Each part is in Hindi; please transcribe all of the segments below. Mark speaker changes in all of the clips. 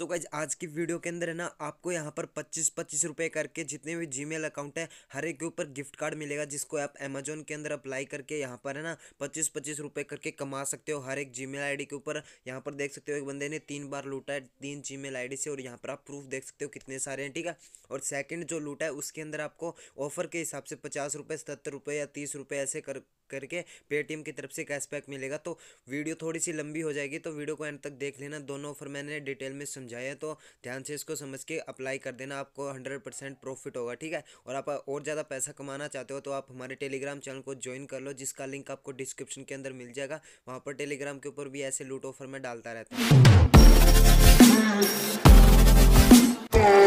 Speaker 1: सो गाइज आज की वीडियो के अंदर है ना आपको यहाँ पर पच्चीस पच्चीस रुपये करके जितने भी जीमेल अकाउंट है हर एक के ऊपर गिफ्ट कार्ड मिलेगा जिसको आप अमेजोन के अंदर अप्लाई करके यहाँ पर है ना पच्चीस पच्चीस रुपये करके कमा सकते हो हर एक आई डी के ऊपर यहाँ पर देख सकते हो एक बंदे ने तीन बार लूटा है तीन आई डी से और यहाँ पर आप प्रूफ देख सकते हो कितने सारे हैं ठीक है और सेकेंड जो लूटा है उसके अंदर आपको ऑफर के हिसाब से पचास रुपये सत्तर रुपये या तीस रुपये ऐसे कर करके पेटीएम की तरफ से कैशबैक मिलेगा तो वीडियो थोड़ी सी लंबी हो जाएगी तो वीडियो को एंड तक देख लेना दोनों ऑफर मैंने डिटेल में समझाया तो ध्यान से इसको समझ के अप्लाई कर देना आपको हंड्रेड परसेंट प्रॉफिट होगा ठीक है और आप और ज़्यादा पैसा कमाना चाहते हो तो आप हमारे टेलीग्राम चैनल को ज्वाइन कर लो जिसका लिंक आपको डिस्क्रिप्शन के अंदर मिल जाएगा वहाँ पर टेलीग्राम के ऊपर भी ऐसे लूट ऑफर में डालता रहता है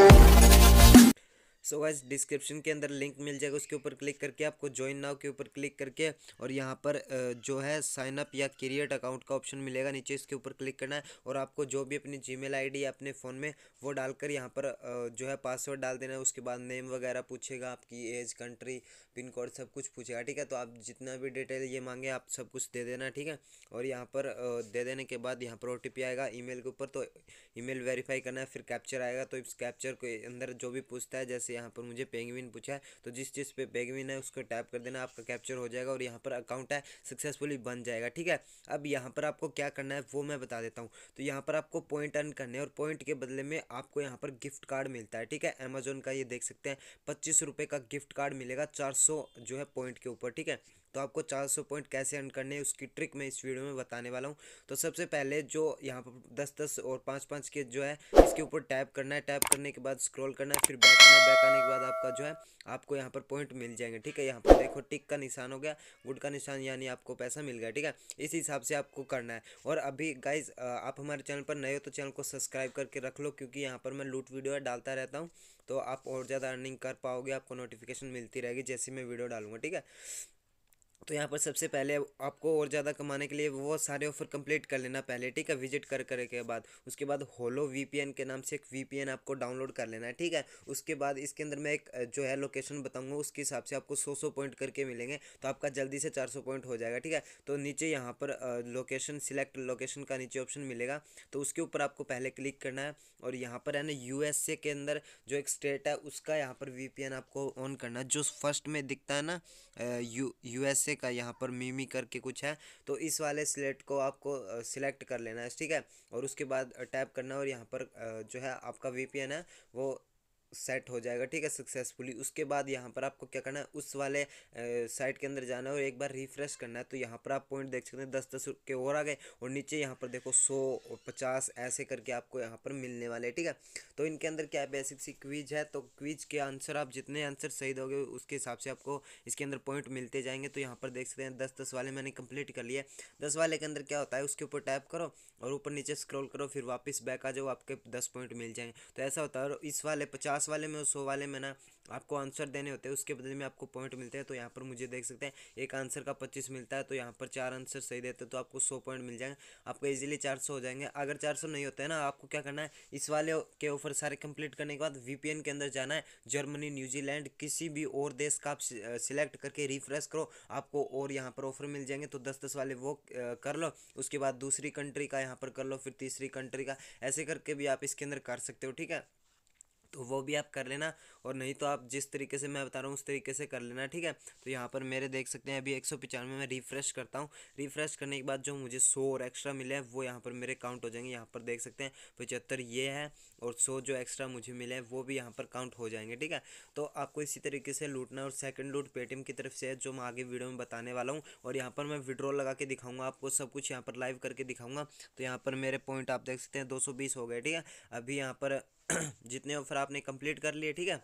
Speaker 1: सो गाइस डिस्क्रिप्शन के अंदर लिंक मिल जाएगा उसके ऊपर क्लिक करके आपको ज्वाइन नाव के ऊपर क्लिक करके और यहाँ पर जो है साइन अप या क्रिएट अकाउंट का ऑप्शन मिलेगा नीचे इसके ऊपर क्लिक करना है और आपको जो भी अपनी जी मेल या अपने फ़ोन में वो डालकर यहाँ पर जो है पासवर्ड डाल देना है उसके बाद नेम वगैरह पूछेगा आपकी एज कंट्री पिन कोड सब कुछ पूछेगा ठीक है तो आप जितना भी डिटेल ये मांगे आप सब कुछ दे देना ठीक है और यहाँ पर दे देने के बाद यहाँ पर ओ आएगा ईमेल के ऊपर तो ईमेल वेरीफाई करना है फिर कैप्चर आएगा तो इस कैप्चर के अंदर जो भी पूछता है जैसे यहाँ पर मुझे पेंगविन पूछा है तो जिस चीज़ पे पेंगविन है उसको टैप कर देना आपका कैप्चर हो जाएगा और यहाँ पर अकाउंट है सक्सेसफुली बन जाएगा ठीक है अब यहाँ पर आपको क्या करना है वो मैं बता देता हूँ तो यहाँ पर आपको पॉइंट अर्न करने और पॉइंट के बदले में आपको यहाँ पर गिफ्ट कार्ड मिलता है ठीक है अमेजोन का ये देख सकते हैं पच्चीस रुपये का गिफ्ट कार्ड मिलेगा चार सौ जो है पॉइंट के ऊपर ठीक है तो आपको 400 पॉइंट कैसे अर्न करने हैं उसकी ट्रिक मैं इस वीडियो में बताने वाला हूँ तो सबसे पहले जो यहाँ पर दस दस और पाँच पाँच के जो है इसके ऊपर टैप करना है टैप करने के बाद स्क्रॉल करना है फिर बैक आना है बैक आने के बाद आपका जो है आपको यहाँ पर पॉइंट मिल जाएंगे ठीक है यहाँ पर देखो टिक का निशान हो गया गुड का निशान यानी आपको पैसा मिल गया ठीक है इस हिसाब से आपको करना है और अभी गाइज आप हमारे चैनल पर नए हो तो चैनल को सब्सक्राइब करके रख लो क्योंकि यहाँ पर मैं लूट वीडियो डालता रहता हूँ तो आप और ज़्यादा अर्निंग कर पाओगे आपको नोटिफिकेशन मिलती रहेगी जैसे मैं वीडियो डालूंगा ठीक है तो यहाँ पर सबसे पहले आपको और ज़्यादा कमाने के लिए वो सारे ऑफर कंप्लीट कर लेना पहले ठीक है विजिट कर करे के बाद उसके बाद होलो वीपीएन के नाम से एक वीपीएन आपको डाउनलोड कर लेना है ठीक है उसके बाद इसके अंदर मैं एक जो है लोकेशन बताऊंगा उसके हिसाब से आपको सौ सौ पॉइंट करके मिलेंगे तो आपका जल्दी से चार सौ पॉइंट हो जाएगा ठीक है तो नीचे यहाँ पर लोकेशन सिलेक्ट लोकेशन का नीचे ऑप्शन मिलेगा तो उसके ऊपर आपको पहले क्लिक करना है और यहाँ पर है ना यू के अंदर जो एक स्टेट है उसका यहाँ पर वी आपको ऑन करना है जो फर्स्ट में दिखता है ना यू यू कुत्ते का यहाँ पर मीमी करके कुछ है तो इस वाले स्लेट को आपको सिलेक्ट कर लेना है ठीक है और उसके बाद टैप करना और यहाँ पर जो है आपका वी है वो सेट हो जाएगा ठीक है सक्सेसफुली उसके बाद यहाँ पर आपको क्या करना है उस वाले साइट के अंदर जाना है और एक बार रिफ्रेश करना है तो यहाँ पर आप पॉइंट देख सकते हैं दस दस के और आ गए और नीचे यहाँ पर देखो सौ और पचास ऐसे करके आपको यहाँ पर मिलने वाले ठीक है तो इनके अंदर क्या बेसिक सी क्विज है तो क्विज के आंसर आप जितने आंसर सही दोगे उसके हिसाब से आपको इसके अंदर पॉइंट मिलते जाएंगे तो यहाँ पर देख सकते हैं दस दस वाले मैंने कंप्लीट कर लिए दस वाले के अंदर क्या होता है उसके ऊपर टाइप करो और ऊपर नीचे स्क्रॉल करो फिर वापस बैक आ जाओ आपके दस पॉइंट मिल जाएंगे तो ऐसा होता है और इस वाले पचास पास वाले में और सौ वाले में ना आपको आंसर देने होते हैं उसके बदले में आपको पॉइंट मिलते हैं तो यहाँ पर मुझे देख सकते हैं एक आंसर का पच्चीस मिलता है तो यहाँ पर चार आंसर सही देते हैं तो आपको सौ पॉइंट मिल जाएंगे आपको ईजिली चार सौ हो जाएंगे अगर चार सौ नहीं होता है ना आपको क्या करना है इस वाले के ऑफर सारे कंप्लीट करने के बाद वीपीएन के अंदर जाना है जर्मनी न्यूजीलैंड किसी भी और देश का आप सिलेक्ट करके रिफ्रेश करो आपको और यहाँ पर ऑफर मिल जाएंगे तो दस दस वाले वो कर लो उसके बाद दूसरी कंट्री का यहाँ पर कर लो फिर तीसरी कंट्री का ऐसे करके भी आप इसके अंदर कर सकते हो ठीक है तो वो भी आप कर लेना और नहीं तो आप जिस तरीके से मैं बता रहा हूँ उस तरीके से कर लेना ठीक है तो यहाँ पर मेरे देख सकते हैं अभी एक सौ पचानवे में रिफ्रेश करता हूँ रिफ्रेश करने के बाद जो मुझे सौ और एक्स्ट्रा मिले हैं वो यहाँ पर मेरे काउंट हो जाएंगे यहाँ पर देख सकते हैं पचहत्तर ये है और सौ जो एक्स्ट्रा मुझे मिले हैं वो भी यहाँ पर काउंट हो जाएंगे ठीक है तो आपको इसी तरीके से लूटना और सेकेंड लूट पेटीएम की तरफ से है जो मैं आगे वीडियो में बताने वाला हूँ और यहाँ पर मैं विड्रॉ लगा के दिखाऊंगा आपको सब कुछ यहाँ पर लाइव करके दिखाऊंगा तो यहाँ पर मेरे पॉइंट आप देख सकते हैं दो हो गए ठीक है अभी यहाँ पर जितने ऑफर आपने कंप्लीट कर लिए ठीक है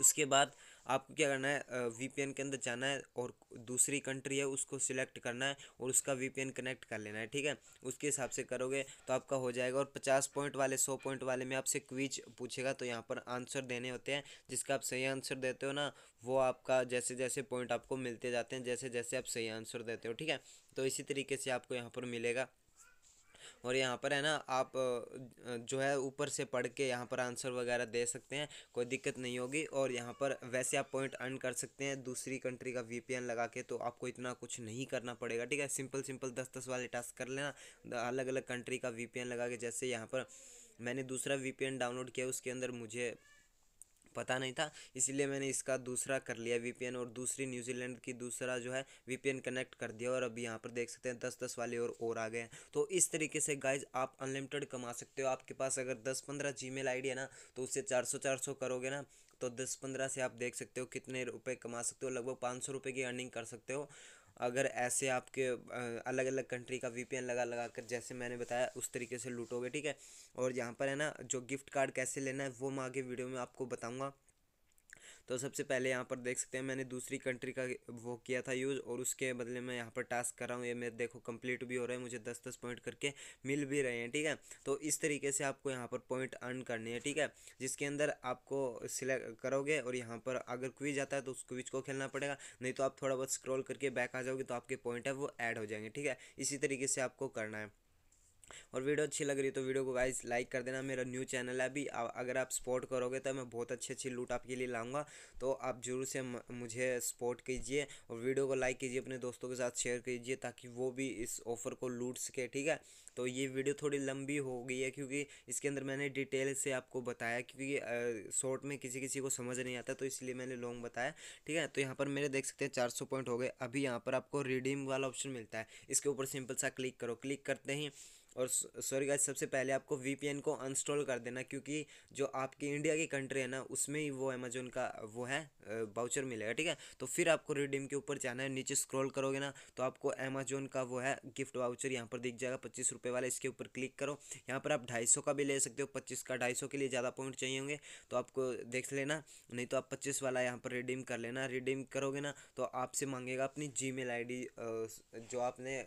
Speaker 1: उसके बाद आपको क्या करना है वीपीएन के अंदर जाना है और दूसरी कंट्री है उसको सिलेक्ट करना है और उसका वीपीएन कनेक्ट कर लेना है ठीक है उसके हिसाब से करोगे तो आपका हो जाएगा और पचास पॉइंट वाले सौ पॉइंट वाले में आपसे क्विज पूछेगा तो यहाँ पर आंसर देने होते हैं जिसका आप सही आंसर देते हो ना वो आपका जैसे जैसे पॉइंट आपको मिलते जाते हैं जैसे जैसे आप सही आंसर देते हो ठीक है तो इसी तरीके से आपको यहाँ पर मिलेगा और यहाँ पर है ना आप जो है ऊपर से पढ़ के यहाँ पर आंसर वगैरह दे सकते हैं कोई दिक्कत नहीं होगी और यहाँ पर वैसे आप पॉइंट अर्न कर सकते हैं दूसरी कंट्री का वी लगा के तो आपको इतना कुछ नहीं करना पड़ेगा ठीक है सिंपल सिंपल दस दस वाले टास्क कर लेना अलग अलग कंट्री का वी लगा के जैसे यहाँ पर मैंने दूसरा वी डाउनलोड किया उसके अंदर मुझे पता नहीं था इसलिए मैंने इसका दूसरा कर लिया वीपीएन और दूसरी न्यूजीलैंड की दूसरा जो है वीपीएन कनेक्ट कर दिया और अब यहाँ पर देख सकते हैं दस दस वाले और और आ गए हैं तो इस तरीके से गाइज आप अनलिमिटेड कमा सकते हो आपके पास अगर दस पंद्रह जी मेल है ना तो उससे चार सौ चार सौ करोगे ना तो दस पंद्रह से आप देख सकते हो कितने रुपए कमा सकते हो लगभग पाँच सौ रुपये की अर्निंग कर सकते हो अगर ऐसे आपके अलग अलग कंट्री का वी लगा लगा कर जैसे मैंने बताया उस तरीके से लूटोगे ठीक है और यहाँ पर है ना जो गिफ्ट कार्ड कैसे लेना है वो मैं आगे वीडियो में आपको बताऊँगा तो सबसे पहले यहाँ पर देख सकते हैं मैंने दूसरी कंट्री का वो किया था यूज़ और उसके बदले मैं यहाँ पर टास्क कर रहा हूँ ये मेरे देखो कंप्लीट भी हो रहा है मुझे दस दस पॉइंट करके मिल भी रहे हैं ठीक है तो इस तरीके से आपको यहाँ पर पॉइंट अर्न करनी है ठीक है जिसके अंदर आपको सिलेक्ट करोगे और यहाँ पर अगर क्विज आता है तो उस क्विज को खेलना पड़ेगा नहीं तो आप थोड़ा बहुत स्क्रॉल करके बैक आ जाओगे तो आपके पॉइंट है वो ऐड हो जाएंगे ठीक है इसी तरीके से आपको करना है और वीडियो अच्छी लग रही है तो वीडियो को गाइस लाइक कर देना मेरा न्यू चैनल है अभी अगर आप सपोर्ट करोगे तो मैं बहुत अच्छी अच्छी लूट आपके लिए लाऊंगा तो आप जरूर से मुझे सपोर्ट कीजिए और वीडियो को लाइक कीजिए अपने दोस्तों के साथ शेयर कीजिए ताकि वो भी इस ऑफर को लूट सके ठीक है तो ये वीडियो थोड़ी लंबी हो गई है क्योंकि इसके अंदर मैंने डिटेल से आपको बताया क्योंकि शॉर्ट में किसी किसी को समझ नहीं आता तो इसलिए मैंने लॉन्ग बताया ठीक है तो यहाँ पर मेरे देख सकते हैं चार सौ पॉइंट हो गए अभी यहाँ पर आपको रिडीम वाला ऑप्शन मिलता है इसके ऊपर सिंपल सा क्लिक करो क्लिक करते ही और सॉरी गाइस सबसे पहले आपको वीपीएन को अनस्टॉल कर देना क्योंकि जो आपकी इंडिया की कंट्री है ना उसमें ही वो अमेजोन का वो है बाउचर मिलेगा ठीक है तो फिर आपको रिडीम के ऊपर जाना है नीचे स्क्रॉल करोगे ना तो आपको अमेजोन का वो है गिफ्ट वाउचर यहाँ पर दिख जाएगा पच्चीस रुपये वाला इसके ऊपर क्लिक करो यहाँ पर आप ढाई का भी ले सकते हो पच्चीस का ढाई के लिए ज़्यादा पॉइंट चाहिए होंगे तो आपको देख लेना नहीं तो आप पच्चीस वाला यहाँ पर रिडीम कर लेना रिडीम करोगे ना तो आपसे मांगेगा अपनी जी मेल जो आपने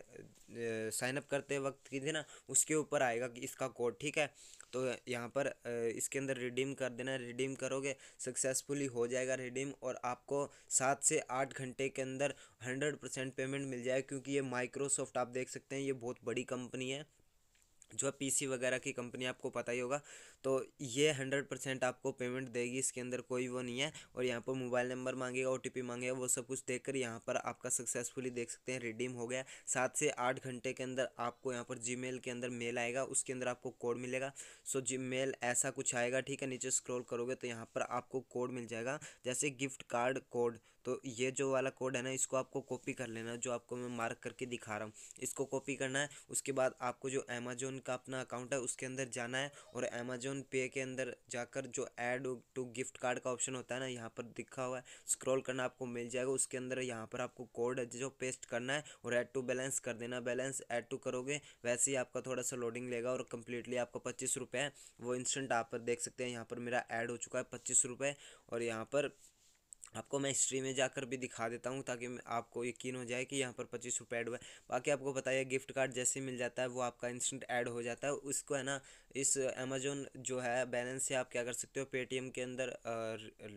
Speaker 1: साइनअप करते वक्त की थी ना उसके ऊपर आएगा कि इसका कोड ठीक है तो यहाँ पर इसके अंदर रिडीम कर देना रिडीम करोगे सक्सेसफुली हो जाएगा रिडीम और आपको सात से आठ घंटे के अंदर हंड्रेड परसेंट पेमेंट मिल जाएगा क्योंकि ये माइक्रोसॉफ्ट आप देख सकते हैं ये बहुत बड़ी कंपनी है जो पीसी वगैरह की कंपनी आपको पता ही होगा तो ये हंड्रेड परसेंट आपको पेमेंट देगी इसके अंदर कोई वो नहीं है और यहाँ पर मोबाइल नंबर मांगेगा ओ मांगेगा वो सब कुछ देख कर यहाँ पर आपका सक्सेसफुली देख सकते हैं रिडीम हो गया सात से आठ घंटे के अंदर आपको यहाँ पर मेल के अंदर मेल आएगा उसके अंदर आपको कोड मिलेगा सो जी मेल ऐसा कुछ आएगा ठीक है नीचे स्क्रोल करोगे तो यहाँ पर आपको कोड मिल जाएगा जैसे गिफ्ट कार्ड कोड तो ये जो वाला कोड है ना इसको आपको कॉपी कर लेना जो आपको मैं मार्क करके दिखा रहा हूँ इसको कॉपी करना है उसके बाद आपको जो अमेजोन का अपना अकाउंट है उसके अंदर जाना है और अमेजोन अमेजोन पे के अंदर जाकर जो ऐड टू गिफ्ट कार्ड का ऑप्शन होता है ना यहाँ पर दिखा हुआ है स्क्रॉल करना आपको मिल जाएगा उसके अंदर यहाँ पर आपको कोड जो पेस्ट करना है और ऐड टू बैलेंस कर देना बैलेंस ऐड टू करोगे वैसे ही आपका थोड़ा सा लोडिंग लेगा और कम्प्लीटली आपका पच्चीस रुपये वो इंस्टेंट आप पर देख सकते हैं यहाँ पर मेरा ऐड हो चुका है पच्चीस रुपये और यहाँ पर आपको मैं हिस्ट्री में जाकर भी दिखा देता हूँ ताकि आपको यकीन हो जाए कि यहाँ पर पच्चीस रुपये ऐड हुआ है बाकी आपको बताया गिफ्ट कार्ड जैसे मिल जाता है वो आपका इंस्टेंट ऐड हो जाता है उसको है ना इस अमेजोन जो है बैलेंस से आप क्या कर सकते हो पेटीएम के अंदर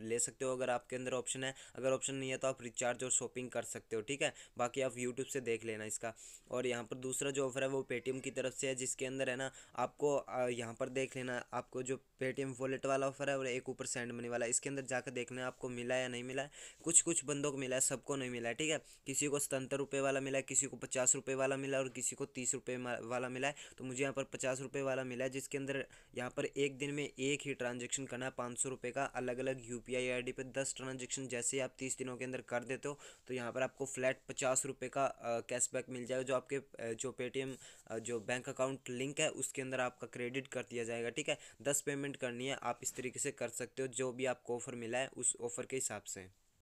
Speaker 1: ले सकते हो अगर आपके अंदर ऑप्शन है अगर ऑप्शन नहीं है तो आप रिचार्ज और शॉपिंग कर सकते हो ठीक है बाकी आप यूट्यूब से देख लेना इसका और यहाँ पर दूसरा जो ऑफर है वो पेटीएम की तरफ से है जिसके अंदर है ना आपको यहाँ पर देख लेना आपको जो पेटीएम वॉलेट वाला ऑफर है और एक ऊपर सेंड मनी वाला इसके अंदर जाकर देखना आपको मिला या नहीं मिला है कुछ कुछ बंदों को मिला है सबको नहीं मिला है ठीक है किसी को सतर रुपये वाला मिला है किसी को पचास रुपये वाला मिला और किसी को तीस रुपये वाला मिला है तो मुझे यहाँ पर पचास रुपये वाला मिला है जिसके अंदर यहाँ पर एक दिन में एक ही ट्रांजेक्शन करना है पाँच सौ का अलग अलग U P I I D पर दस ट्रांजेक्शन जैसे ही आप तीस दिनों के अंदर कर देते हो तो यहाँ पर आपको फ्लैट पचास रुपये का कैशबैक मिल जाएगा जो आपके जो पेटीएम जो बैंक अकाउंट लिंक है उसके अंदर आपका क्रेडिट कर दिया जाएगा ठीक है दस पेमेंट करनी है आप इस तरीके से कर सकते हो जो भी आपको ऑफ़र मिला है उस ऑफ़र के हिसाब से